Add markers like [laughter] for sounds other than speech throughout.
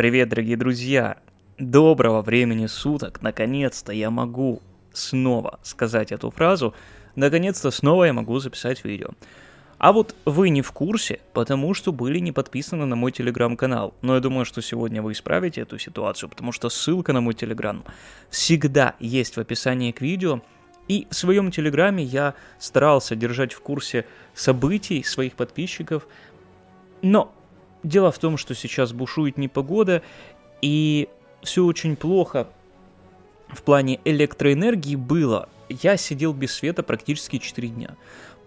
Привет, дорогие друзья! Доброго времени суток! Наконец-то я могу снова сказать эту фразу. Наконец-то снова я могу записать видео. А вот вы не в курсе, потому что были не подписаны на мой телеграм-канал. Но я думаю, что сегодня вы исправите эту ситуацию, потому что ссылка на мой телеграм всегда есть в описании к видео. И в своем телеграме я старался держать в курсе событий своих подписчиков. Но Дело в том, что сейчас бушует непогода, и все очень плохо в плане электроэнергии было. Я сидел без света практически 4 дня.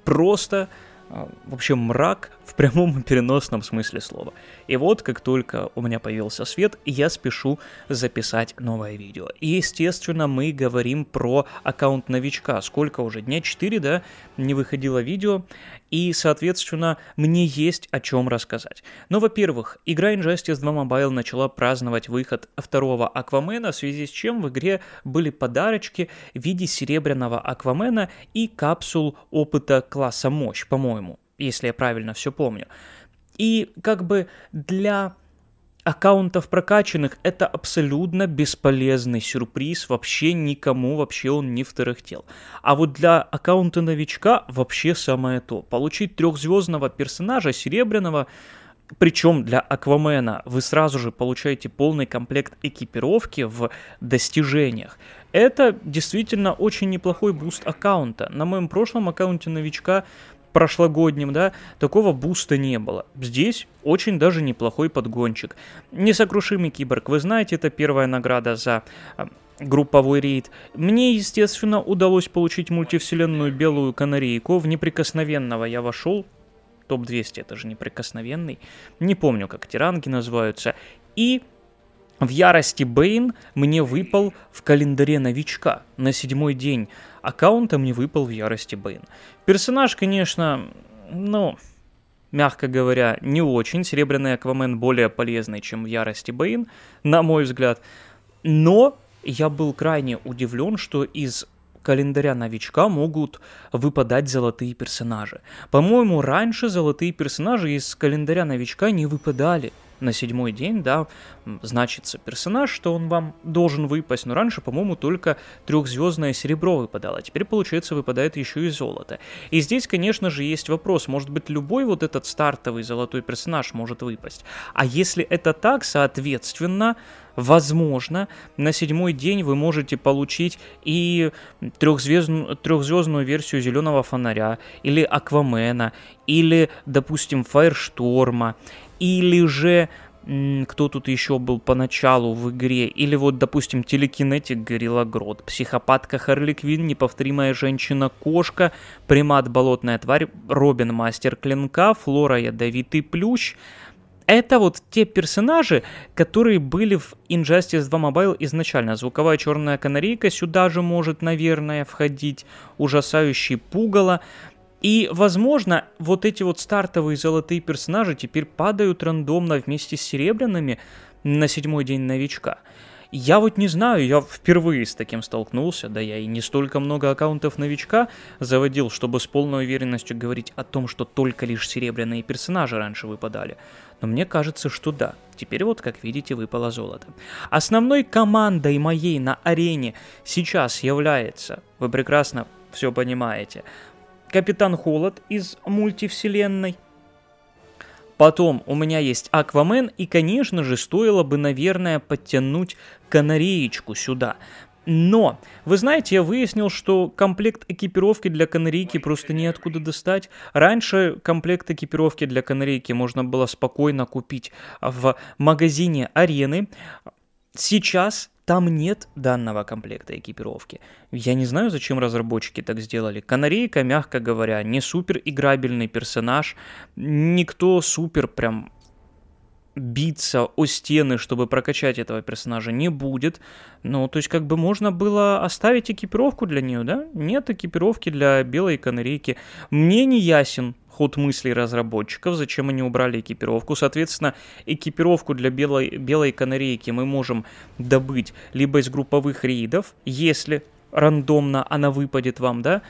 Просто а, в общем, мрак в прямом и переносном смысле слова. И вот, как только у меня появился свет, я спешу записать новое видео. И, естественно, мы говорим про аккаунт новичка. Сколько уже? Дня 4, да? Не выходило видео. И, соответственно, мне есть о чем рассказать. Но, ну, во-первых, игра Injustice 2 Mobile начала праздновать выход второго Аквамена, в связи с чем в игре были подарочки в виде серебряного Аквамена и капсул опыта класса мощь, по-моему если я правильно все помню. И как бы для аккаунтов прокачанных это абсолютно бесполезный сюрприз, вообще никому вообще он не вторыхтел. А вот для аккаунта новичка вообще самое то. Получить трехзвездного персонажа, серебряного, причем для Аквамена вы сразу же получаете полный комплект экипировки в достижениях. Это действительно очень неплохой буст аккаунта. На моем прошлом аккаунте новичка прошлогодним, да, такого буста не было. Здесь очень даже неплохой подгончик. Несокрушимый киборг, вы знаете, это первая награда за а, групповой рейд. Мне, естественно, удалось получить мультивселенную Белую Канарейку. В неприкосновенного я вошел. Топ-200 это же неприкосновенный. Не помню, как эти называются. И в ярости Бейн мне выпал в календаре новичка на седьмой день. Аккаунта мне выпал в ярости Бейн. Персонаж, конечно, ну, мягко говоря, не очень. Серебряный Аквамен более полезный, чем в ярости Бейн, на мой взгляд. Но я был крайне удивлен, что из календаря новичка могут выпадать золотые персонажи. По-моему, раньше золотые персонажи из календаря новичка не выпадали на седьмой день, да, значится персонаж, что он вам должен выпасть, но раньше, по-моему, только трехзвездное серебро выпадало, а теперь, получается, выпадает еще и золото. И здесь, конечно же, есть вопрос, может быть, любой вот этот стартовый золотой персонаж может выпасть. А если это так, соответственно, возможно, на седьмой день вы можете получить и трехзвездную, трехзвездную версию Зеленого Фонаря, или Аквамена, или, допустим, Фаершторма, или же кто тут еще был поначалу в игре, или вот, допустим, телекинетик Горилла Грот, психопатка Харли Квин, неповторимая женщина-кошка, примат Болотная тварь, Робин Мастер Клинка, Флора Ядовитый Плющ. Это вот те персонажи, которые были в Injustice 2 Mobile изначально. Звуковая черная канарейка сюда же может, наверное, входить. Ужасающий пугало. И, возможно, вот эти вот стартовые золотые персонажи теперь падают рандомно вместе с серебряными на седьмой день новичка. Я вот не знаю, я впервые с таким столкнулся, да я и не столько много аккаунтов новичка заводил, чтобы с полной уверенностью говорить о том, что только лишь серебряные персонажи раньше выпадали. Но мне кажется, что да. Теперь вот, как видите, выпало золото. Основной командой моей на арене сейчас является, вы прекрасно все понимаете, Капитан Холод из мультивселенной. Потом у меня есть Аквамен, и, конечно же, стоило бы, наверное, подтянуть канареечку сюда. Но, вы знаете, я выяснил, что комплект экипировки для канарейки просто неоткуда достать. Раньше комплект экипировки для канарейки можно было спокойно купить в магазине арены. Сейчас там нет данного комплекта экипировки. Я не знаю, зачем разработчики так сделали. Канарейка, мягко говоря, не супер играбельный персонаж. Никто супер прям биться о стены, чтобы прокачать этого персонажа, не будет. Ну, то есть, как бы можно было оставить экипировку для нее, да? Нет экипировки для белой канарейки. Мне не ясен ход мыслей разработчиков, зачем они убрали экипировку. Соответственно, экипировку для белой, белой канарейки мы можем добыть либо из групповых рейдов, если рандомно она выпадет вам, да,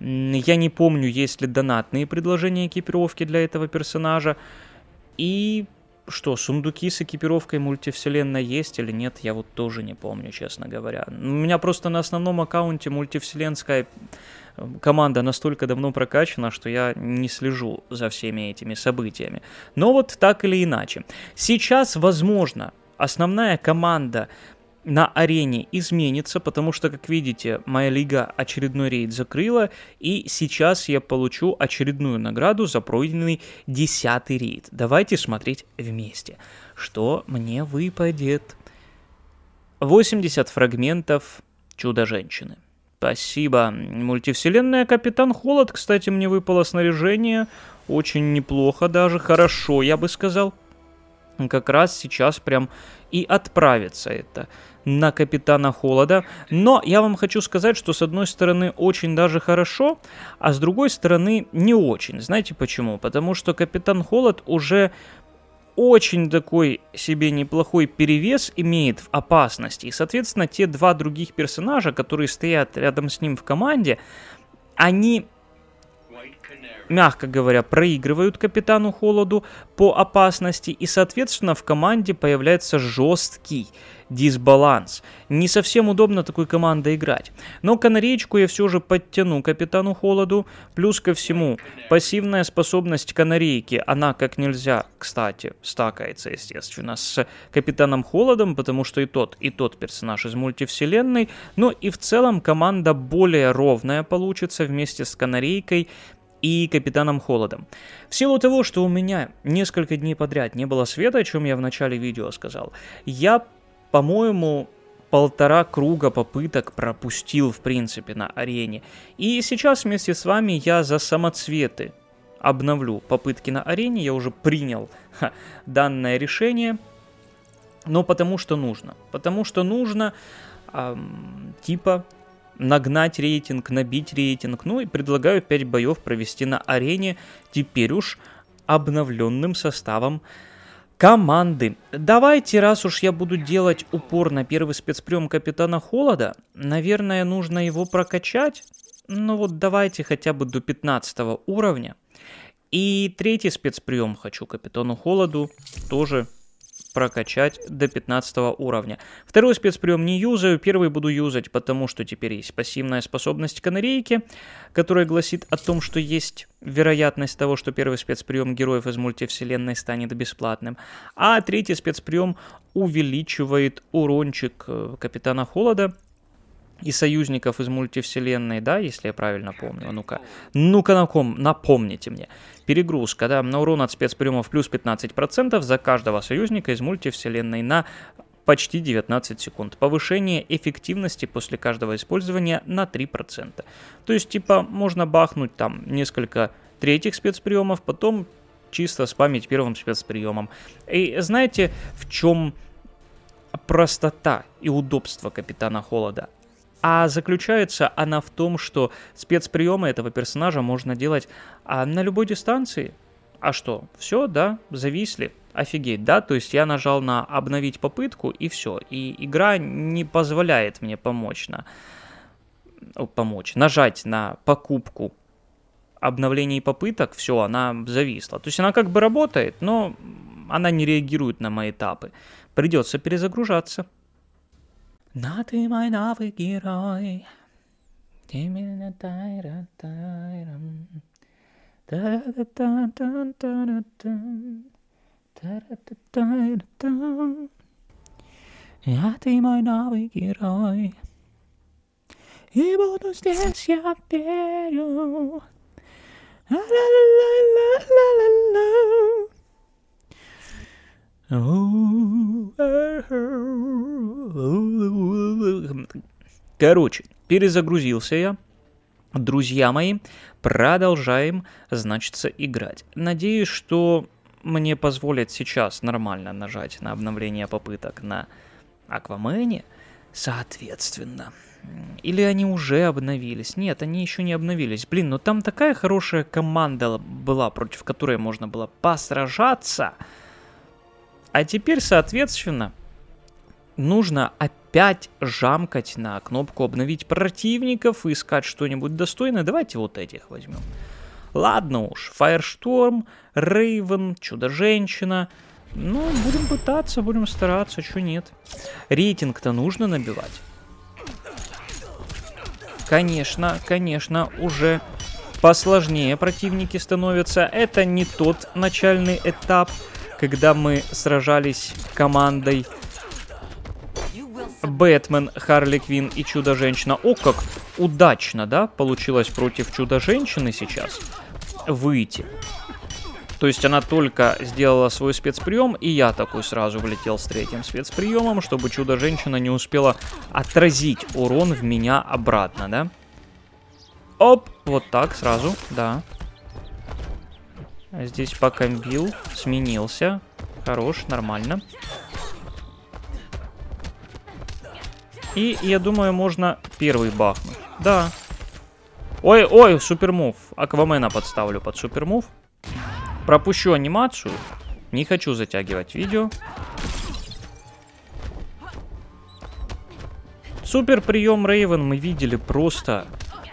я не помню, есть ли донатные предложения экипировки для этого персонажа. И что, сундуки с экипировкой мультивселенной есть или нет, я вот тоже не помню, честно говоря. У меня просто на основном аккаунте мультивселенская команда настолько давно прокачана, что я не слежу за всеми этими событиями. Но вот так или иначе. Сейчас, возможно, основная команда на арене изменится, потому что, как видите, моя лига очередной рейд закрыла, и сейчас я получу очередную награду за пройденный десятый рейд. Давайте смотреть вместе, что мне выпадет. 80 фрагментов Чудо-женщины. Спасибо. Мультивселенная Капитан Холод, кстати, мне выпало снаряжение. Очень неплохо даже, хорошо, я бы сказал. Как раз сейчас прям и отправится это на Капитана Холода. Но я вам хочу сказать, что с одной стороны очень даже хорошо, а с другой стороны не очень. Знаете почему? Потому что Капитан Холод уже очень такой себе неплохой перевес имеет в опасности. И, соответственно, те два других персонажа, которые стоят рядом с ним в команде, они мягко говоря, проигрывают капитану Холоду по опасности, и, соответственно, в команде появляется жесткий дисбаланс. Не совсем удобно такой командой играть. Но канареечку я все же подтяну капитану Холоду. Плюс ко всему, пассивная способность канарейки, она как нельзя, кстати, стакается, естественно, с капитаном Холодом, потому что и тот, и тот персонаж из мультивселенной. Но и в целом команда более ровная получится вместе с канарейкой и Капитаном Холодом. В силу того, что у меня несколько дней подряд не было света, о чем я в начале видео сказал, я, по-моему, полтора круга попыток пропустил, в принципе, на арене. И сейчас вместе с вами я за самоцветы обновлю попытки на арене. Я уже принял ха, данное решение, но потому что нужно. Потому что нужно, эм, типа, нагнать рейтинг, набить рейтинг. Ну и предлагаю 5 боев провести на арене теперь уж обновленным составом команды. Давайте, раз уж я буду делать упор на первый спецприем Капитана Холода, наверное, нужно его прокачать. Ну вот давайте хотя бы до 15 уровня. И третий спецприем хочу Капитану Холоду тоже прокачать до 15 уровня. Второй спецприем не юзаю, первый буду юзать, потому что теперь есть пассивная способность канарейки, которая гласит о том, что есть вероятность того, что первый спецприем героев из мультивселенной станет бесплатным. А третий спецприем увеличивает урончик э, Капитана Холода и союзников из мультивселенной, да, если я правильно помню? А ну-ка, ну-ка на ком напомните мне. Перегрузка, да, на урон от спецприемов плюс 15% за каждого союзника из мультивселенной на почти 19 секунд. Повышение эффективности после каждого использования на 3%. То есть, типа, можно бахнуть там несколько третьих спецприемов, потом чисто спамить первым спецприемом. И знаете, в чем простота и удобство Капитана Холода? А заключается она в том, что спецприемы этого персонажа можно делать а, на любой дистанции. А что? Все, да, зависли. Офигеть, да? То есть я нажал на обновить попытку и все. И игра не позволяет мне помочь на... помочь. Нажать на покупку обновлений попыток, все, она зависла. То есть она как бы работает, но она не реагирует на мои этапы. Придется перезагружаться. Na ty mein nowy gieroj. Ja ty mój nowy gieroj. I budu zdjęć ja wieju. La la la la la la la. Oh, Короче, перезагрузился я. Друзья мои, продолжаем, значит, играть. Надеюсь, что мне позволят сейчас нормально нажать на обновление попыток на Аквамене, соответственно. Или они уже обновились? Нет, они еще не обновились. Блин, но ну там такая хорошая команда была, против которой можно было посражаться. А теперь, соответственно, нужно опять жамкать на кнопку обновить противников и искать что-нибудь достойное. Давайте вот этих возьмем. Ладно уж, Firestorm, Raven, Чудо-женщина. Ну, будем пытаться, будем стараться, что нет. Рейтинг-то нужно набивать. Конечно, конечно, уже посложнее противники становятся. Это не тот начальный этап, когда мы сражались командой Бэтмен, Харли Квин и Чудо-женщина. О, как удачно, да, получилось против Чудо-женщины сейчас выйти. То есть она только сделала свой спецприем, и я такой сразу влетел с третьим спецприемом, чтобы Чудо-женщина не успела отразить урон в меня обратно, да? Оп, вот так сразу, да. Здесь покомбил, сменился. Хорош, нормально. Нормально. И, я думаю, можно первый бахнуть. Да. Ой, ой, супермув. Аквамена подставлю под супермув. Пропущу анимацию. Не хочу затягивать видео. Супер прием Рейвен мы видели просто,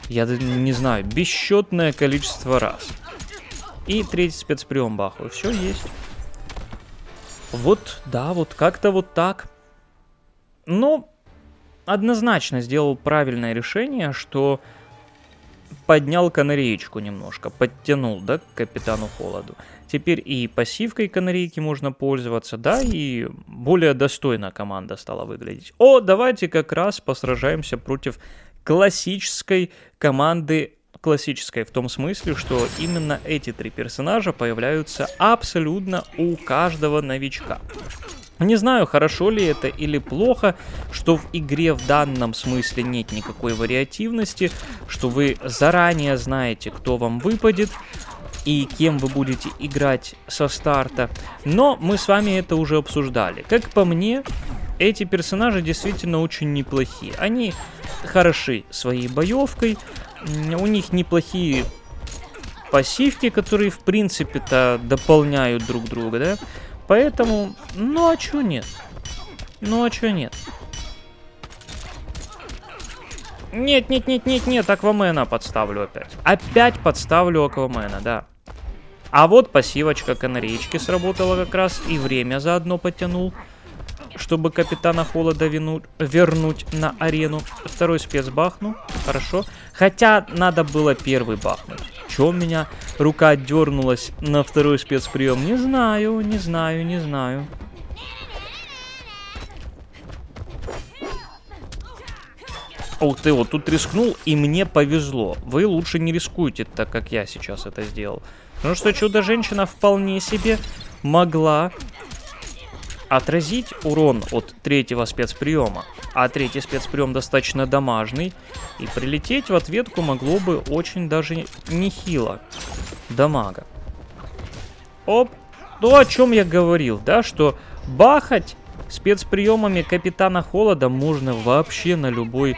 я не знаю, бесчетное количество раз. И третий спецприем бахаю. Все есть. Вот, да, вот как-то вот так. Ну, однозначно сделал правильное решение, что поднял канареечку немножко, подтянул, да, к капитану Холоду. Теперь и пассивкой канарейки можно пользоваться, да, и более достойно команда стала выглядеть. О, давайте как раз посражаемся против классической команды классической в том смысле, что именно эти три персонажа появляются абсолютно у каждого новичка. Ну, не знаю, хорошо ли это или плохо, что в игре в данном смысле нет никакой вариативности, что вы заранее знаете, кто вам выпадет и кем вы будете играть со старта. Но мы с вами это уже обсуждали. Как по мне, эти персонажи действительно очень неплохие. Они хороши своей боевкой, у них неплохие пассивки, которые в принципе-то дополняют друг друга, да? Поэтому, ну а чё нет? Ну а чё нет? Нет, нет, нет, нет, нет, Аквамена подставлю опять. Опять подставлю Аквамена, да. А вот пассивочка канаречки сработала как раз и время заодно потянул, чтобы капитана холода вину... вернуть на арену. Второй спец бахнул, хорошо. Хотя надо было первый бахнуть. Че у меня рука дернулась на второй спецприем? Не знаю, не знаю, не знаю. Ух ты, вот тут рискнул, и мне повезло. Вы лучше не рискуйте, так как я сейчас это сделал. Потому что чудо-женщина вполне себе могла отразить урон от третьего спецприема, а третий спецприем достаточно дамажный, и прилететь в ответку могло бы очень даже нехило дамага. Оп, то ну, о чем я говорил, да, что бахать спецприемами Капитана Холода можно вообще на любой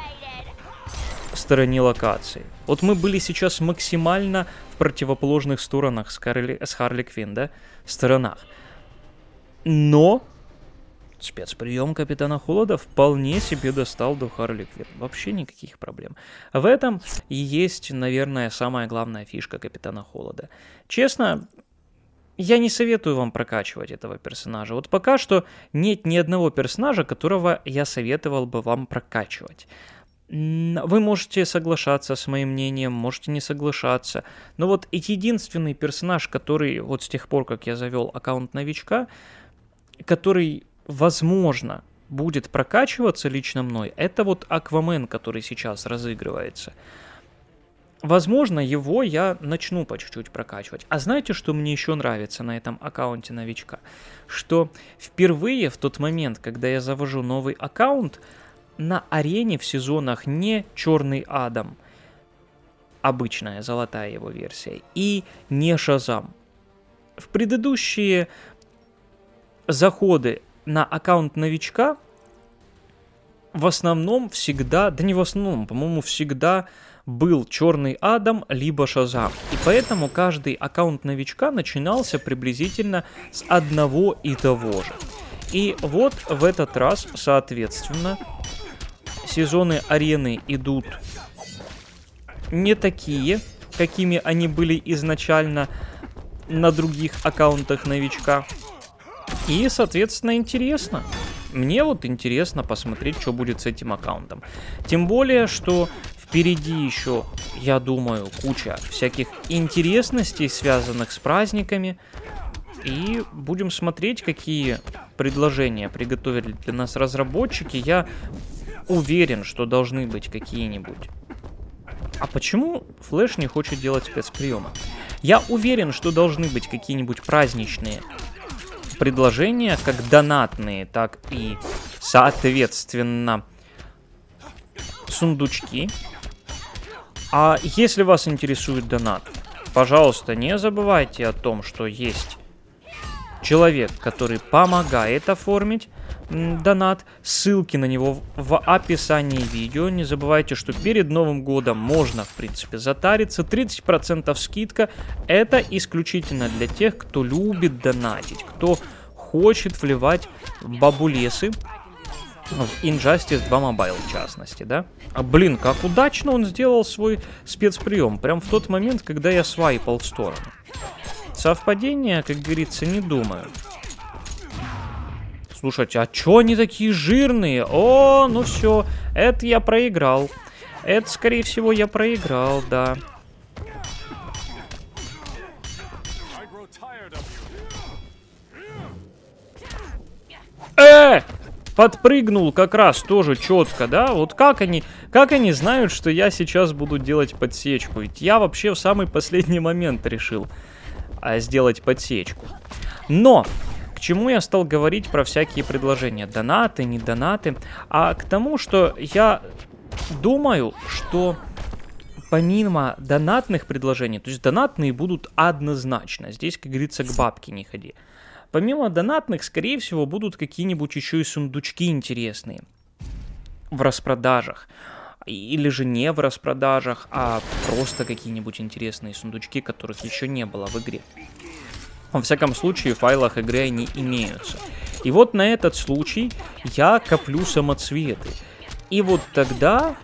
стороне локации. Вот мы были сейчас максимально в противоположных сторонах с, Карли, с Харли Квинн, да, сторонах. Но Спецприем капитана Холода вполне себе достал до Харли Вообще никаких проблем. В этом и есть, наверное, самая главная фишка капитана Холода. Честно, я не советую вам прокачивать этого персонажа. Вот пока что нет ни одного персонажа, которого я советовал бы вам прокачивать. Вы можете соглашаться с моим мнением, можете не соглашаться. Но вот единственный персонаж, который вот с тех пор, как я завел аккаунт новичка, который возможно, будет прокачиваться лично мной, это вот Аквамен, который сейчас разыгрывается. Возможно, его я начну по чуть-чуть прокачивать. А знаете, что мне еще нравится на этом аккаунте новичка? Что впервые в тот момент, когда я завожу новый аккаунт, на арене в сезонах не Черный Адам, обычная золотая его версия, и не Шазам. В предыдущие заходы на аккаунт новичка в основном всегда, да не в основном, по-моему, всегда был Черный Адам, либо Шазам. И поэтому каждый аккаунт новичка начинался приблизительно с одного и того же. И вот в этот раз, соответственно, сезоны арены идут не такие, какими они были изначально на других аккаунтах новичка. И, соответственно, интересно. Мне вот интересно посмотреть, что будет с этим аккаунтом. Тем более, что впереди еще, я думаю, куча всяких интересностей, связанных с праздниками. И будем смотреть, какие предложения приготовили для нас разработчики. Я уверен, что должны быть какие-нибудь. А почему Флэш не хочет делать спецприемы? Я уверен, что должны быть какие-нибудь праздничные предложения, как донатные, так и, соответственно, сундучки. А если вас интересует донат, пожалуйста, не забывайте о том, что есть человек, который помогает оформить донат. Ссылки на него в описании видео. Не забывайте, что перед Новым годом можно, в принципе, затариться. 30% скидка. Это исключительно для тех, кто любит донатить, кто хочет вливать бабулесы в Injustice 2 Mobile, в частности, да? А, блин, как удачно он сделал свой спецприем. Прям в тот момент, когда я свайпал в сторону. Совпадение, как говорится, не думаю. Слушайте, а чё они такие жирные? О, ну все, это я проиграл. Это, скорее всего, я проиграл, да. Э! Подпрыгнул как раз тоже четко, да? Вот как они, как они знают, что я сейчас буду делать подсечку? Ведь я вообще в самый [laughs] последний момент решил а, сделать подсечку. Но к чему я стал говорить про всякие предложения? Донаты, не донаты. А к тому, что я думаю, что помимо донатных предложений, то есть донатные будут однозначно, здесь, как говорится, к бабке не ходи. Помимо донатных, скорее всего, будут какие-нибудь еще и сундучки интересные в распродажах. Или же не в распродажах, а просто какие-нибудь интересные сундучки, которых еще не было в игре. Во всяком случае, в файлах игры они имеются. И вот на этот случай я коплю самоцветы. И вот тогда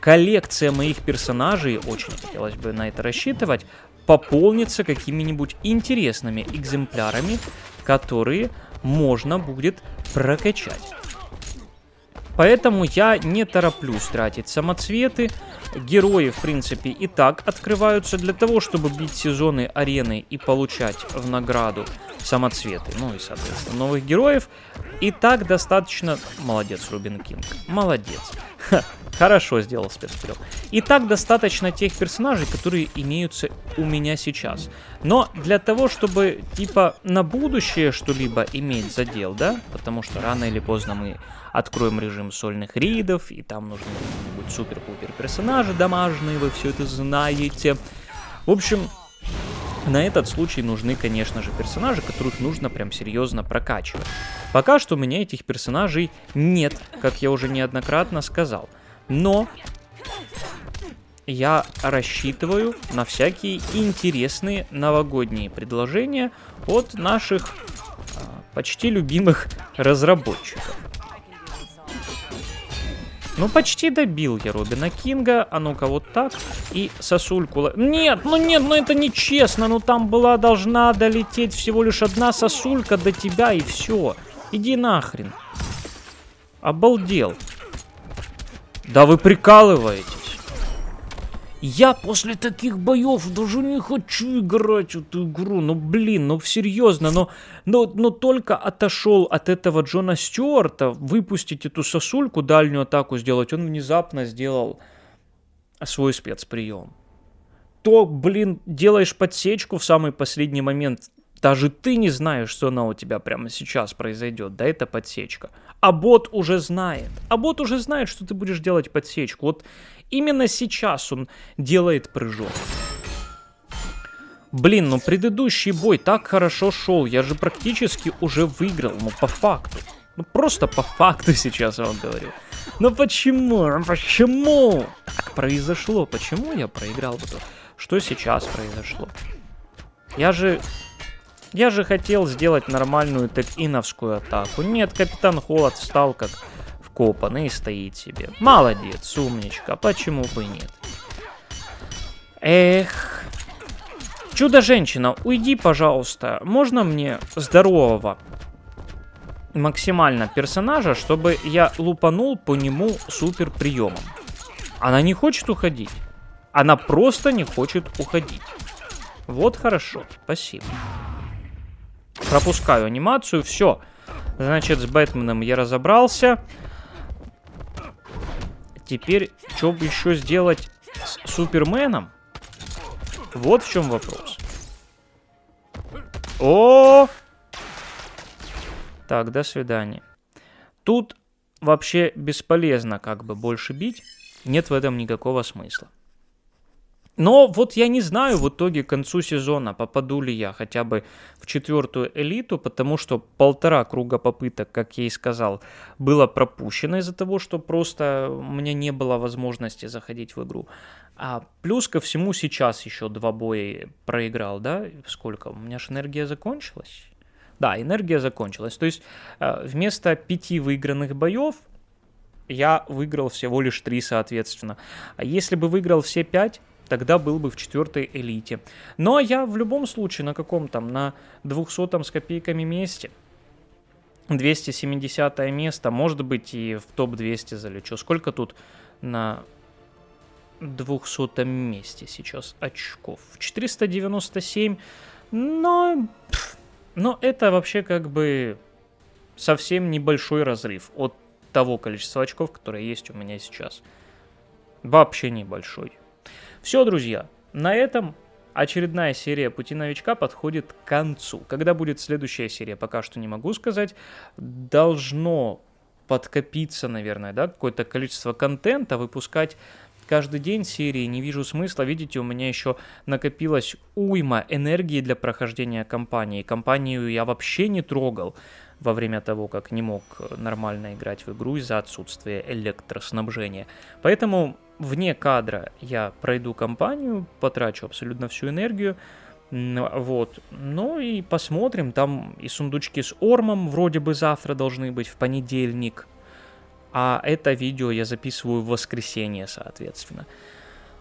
коллекция моих персонажей, очень хотелось бы на это рассчитывать, пополнится какими-нибудь интересными экземплярами, которые можно будет прокачать. Поэтому я не тороплюсь тратить самоцветы. Герои, в принципе, и так открываются для того, чтобы бить сезоны арены и получать в награду самоцветы. Ну и, соответственно, новых героев. И так достаточно... Молодец, Рубин Кинг. Молодец. Ха, хорошо сделал спецпрел. И так достаточно тех персонажей, которые имеются у меня сейчас. Но для того, чтобы, типа, на будущее что-либо иметь задел, да? Потому что рано или поздно мы откроем режим сольных рейдов, и там нужны какие-нибудь супер-пупер персонажи домашние, вы все это знаете. В общем, на этот случай нужны, конечно же, персонажи, которых нужно прям серьезно прокачивать. Пока что у меня этих персонажей нет, как я уже неоднократно сказал. Но я рассчитываю на всякие интересные новогодние предложения от наших а, почти любимых разработчиков. Ну, почти добил я Робина Кинга. А ну-ка, вот так. И сосульку... Нет, ну нет, ну это нечестно. Ну там была должна долететь всего лишь одна сосулька до тебя, и все. Иди нахрен. Обалдел. Да вы прикалываете. Я после таких боев даже не хочу играть эту игру. Ну, блин, ну, серьезно. Но, но, но только отошел от этого Джона Стюарта, выпустить эту сосульку, дальнюю атаку сделать, он внезапно сделал свой спецприем. То, блин, делаешь подсечку в самый последний момент, даже ты не знаешь, что она у тебя прямо сейчас произойдет, да, это подсечка а бот уже знает. А бот уже знает, что ты будешь делать подсечку. Вот именно сейчас он делает прыжок. Блин, ну предыдущий бой так хорошо шел. Я же практически уже выиграл, ну по факту. Ну просто по факту [laughs] сейчас я вам говорю. Но ну, почему? Ну, почему? Так произошло. Почему я проиграл? Что сейчас произошло? Я же я же хотел сделать нормальную тек-иновскую атаку. Нет, Капитан Холод встал как вкопанный и стоит себе. Молодец, умничка, почему бы нет. Эх. Чудо-женщина, уйди, пожалуйста. Можно мне здорового максимально персонажа, чтобы я лупанул по нему супер приемом? Она не хочет уходить. Она просто не хочет уходить. Вот хорошо, спасибо пропускаю анимацию, все. Значит, с Бэтменом я разобрался. Теперь, что бы еще сделать с Суперменом? Вот в чем вопрос. О! Так, до свидания. Тут вообще бесполезно как бы больше бить. Нет в этом никакого смысла. Но вот я не знаю в итоге к концу сезона, попаду ли я хотя бы в четвертую элиту, потому что полтора круга попыток, как я и сказал, было пропущено из-за того, что просто у меня не было возможности заходить в игру. А плюс ко всему сейчас еще два боя проиграл, да? Сколько? У меня же энергия закончилась. Да, энергия закончилась. То есть э, вместо пяти выигранных боев я выиграл всего лишь три, соответственно. А Если бы выиграл все пять, тогда был бы в четвертой элите. Но ну, а я в любом случае на каком там, на 200 с копейками месте. 270 место, может быть, и в топ-200 залечу. Сколько тут на 200 месте сейчас очков? 497, но... Но это вообще как бы совсем небольшой разрыв от того количества очков, которое есть у меня сейчас. Вообще небольшой. Все, друзья, на этом очередная серия «Пути новичка» подходит к концу. Когда будет следующая серия, пока что не могу сказать. Должно подкопиться, наверное, да, какое-то количество контента, выпускать каждый день серии не вижу смысла. Видите, у меня еще накопилась уйма энергии для прохождения кампании. Кампанию я вообще не трогал во время того, как не мог нормально играть в игру из-за отсутствия электроснабжения. Поэтому вне кадра я пройду кампанию, потрачу абсолютно всю энергию, вот. Ну и посмотрим, там и сундучки с Ормом вроде бы завтра должны быть, в понедельник. А это видео я записываю в воскресенье, соответственно.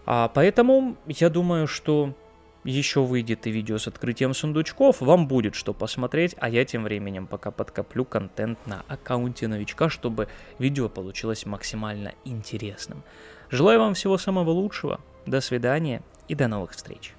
А поэтому я думаю, что еще выйдет и видео с открытием сундучков, вам будет что посмотреть, а я тем временем пока подкоплю контент на аккаунте новичка, чтобы видео получилось максимально интересным. Желаю вам всего самого лучшего. До свидания и до новых встреч.